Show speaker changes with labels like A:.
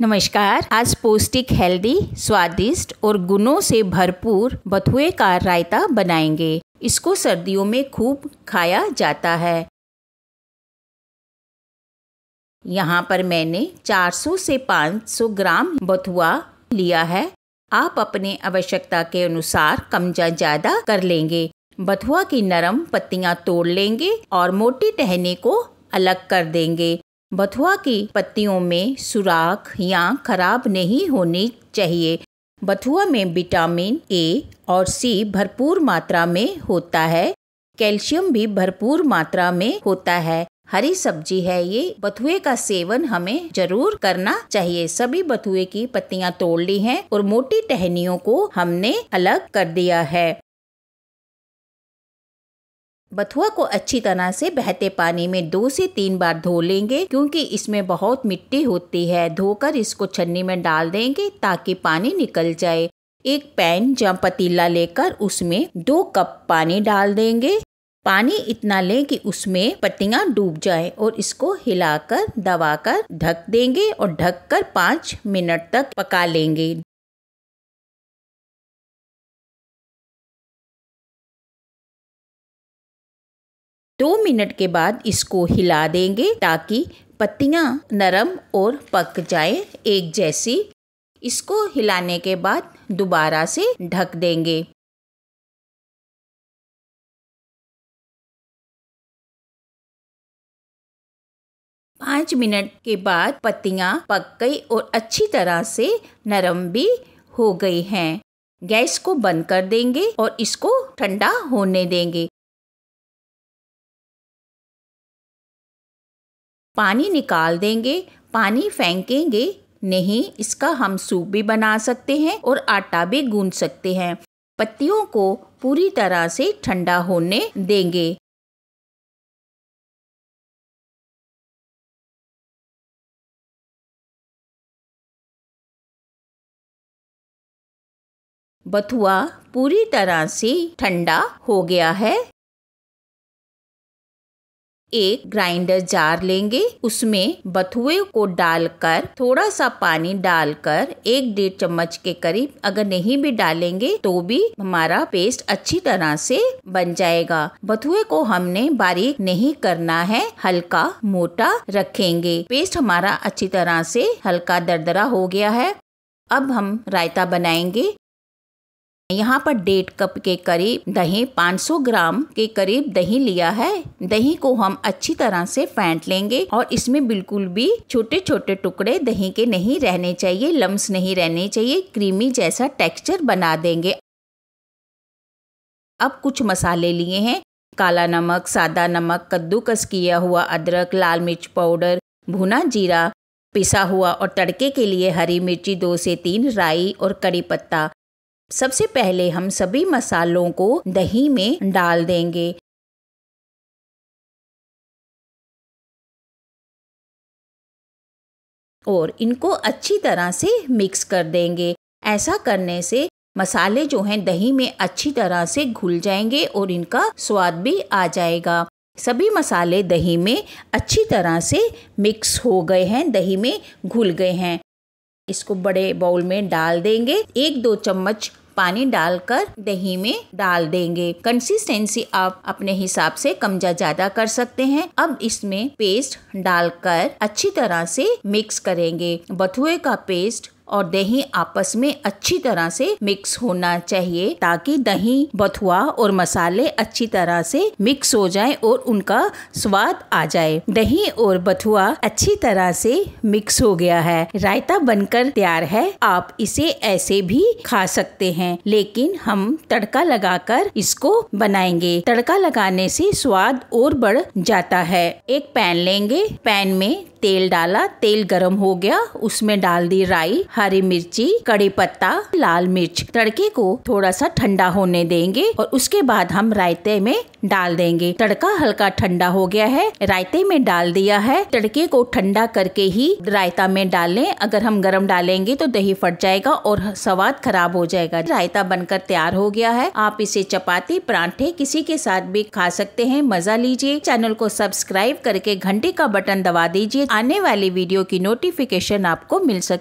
A: नमस्कार आज पौष्टिक हेल्दी स्वादिष्ट और गुणों से भरपूर बथुए का रायता बनाएंगे इसको सर्दियों में खूब खाया जाता है यहाँ पर मैंने 400 से 500 ग्राम बथुआ लिया है आप अपने आवश्यकता के अनुसार कम या ज़्यादा कर लेंगे बथुआ की नरम पत्तियाँ तोड़ लेंगे और मोटी टहने को अलग कर देंगे बथुआ की पत्तियों में सुराख या खराब नहीं होनी चाहिए बथुआ में विटामिन ए और सी भरपूर मात्रा में होता है कैल्शियम भी भरपूर मात्रा में होता है हरी सब्जी है ये बथुए का सेवन हमें जरूर करना चाहिए सभी बथुए की पत्तियां तोड़ ली हैं और मोटी टहनियों को हमने अलग कर दिया है बथुआ को अच्छी तरह से बहते पानी में दो से तीन बार धो लेंगे क्योंकि इसमें बहुत मिट्टी होती है धोकर इसको छन्नी में डाल देंगे ताकि पानी निकल जाए एक पैन या पतीला लेकर उसमें दो कप पानी डाल देंगे पानी इतना लें कि उसमें पत्तियां डूब जाए और इसको हिलाकर दबाकर ढक देंगे और ढककर पाँच
B: मिनट तक पका लेंगे दो मिनट के बाद
A: इसको हिला देंगे ताकि पत्तियां नरम और पक जाएं
B: एक जैसी इसको हिलाने के बाद दोबारा से ढक देंगे पाँच मिनट के बाद पत्तियां पक गई और
A: अच्छी तरह से नरम भी हो गई हैं गैस को बंद कर देंगे
B: और इसको ठंडा होने देंगे पानी निकाल देंगे पानी फेंकेंगे
A: नहीं इसका हम सूप भी बना सकते हैं और आटा भी गूंद सकते हैं पत्तियों
B: को पूरी तरह से ठंडा होने देंगे बथुआ पूरी तरह से ठंडा हो गया है
A: एक ग्राइंडर जार लेंगे उसमें बथुए को डालकर थोड़ा सा पानी डालकर एक डेढ़ चम्मच के करीब अगर नहीं भी डालेंगे तो भी हमारा पेस्ट अच्छी तरह से बन जाएगा बथुए को हमने बारीक नहीं करना है हल्का मोटा रखेंगे पेस्ट हमारा अच्छी तरह से हल्का दरदरा हो गया है अब हम रायता बनाएंगे यहाँ पर डेढ़ कप के करीब दही 500 ग्राम के करीब दही लिया है दही को हम अच्छी तरह से फेंट लेंगे और इसमें बिल्कुल भी छोटे छोटे टुकड़े दही के नहीं रहने चाहिए लम्स नहीं रहने चाहिए क्रीमी जैसा टेक्सचर बना देंगे अब कुछ मसाले लिए हैं काला नमक सादा नमक कद्दूकस किया हुआ अदरक लाल मिर्च पाउडर भुना जीरा पिसा हुआ और तड़के के लिए हरी मिर्ची दो से तीन राई और कड़ी पत्ता सबसे पहले हम सभी
B: मसालों को दही में डाल देंगे और इनको अच्छी
A: तरह से मिक्स कर देंगे ऐसा करने से मसाले जो हैं दही में अच्छी तरह से घुल जाएंगे और इनका स्वाद भी आ जाएगा सभी मसाले दही में अच्छी तरह से मिक्स हो गए हैं दही में घुल गए हैं इसको बड़े बाउल में डाल देंगे एक दो चम्मच पानी डालकर दही में डाल देंगे कंसिस्टेंसी आप अपने हिसाब से कम ज्यादा कर सकते हैं अब इसमें पेस्ट डालकर अच्छी तरह से मिक्स करेंगे बथुए का पेस्ट और दही आपस में अच्छी तरह से मिक्स होना चाहिए ताकि दही बथुआ और मसाले अच्छी तरह से मिक्स हो जाए और उनका स्वाद आ जाए दही और बथुआ अच्छी तरह से मिक्स हो गया है रायता बनकर तैयार है आप इसे ऐसे भी खा सकते हैं लेकिन हम तड़का लगाकर इसको बनाएंगे तड़का लगाने से स्वाद और बढ़ जाता है एक पैन लेंगे पैन में तेल डाला तेल गरम हो गया उसमें डाल दी राई हरी मिर्ची कड़ी पत्ता लाल मिर्च तड़के को थोड़ा सा ठंडा होने देंगे और उसके बाद हम रायते में डाल देंगे तड़का हल्का ठंडा हो गया है रायते में डाल दिया है तड़के को ठंडा करके ही रायता में डालें अगर हम गरम डालेंगे तो दही फट जाएगा और स्वाद खराब हो जाएगा रायता बनकर तैयार हो गया है आप इसे चपाती परांठे किसी के साथ भी खा सकते हैं मजा लीजिए चैनल को सब्सक्राइब करके घंटे का बटन दबा दीजिए आने वाली वीडियो की नोटिफिकेशन आपको मिल सके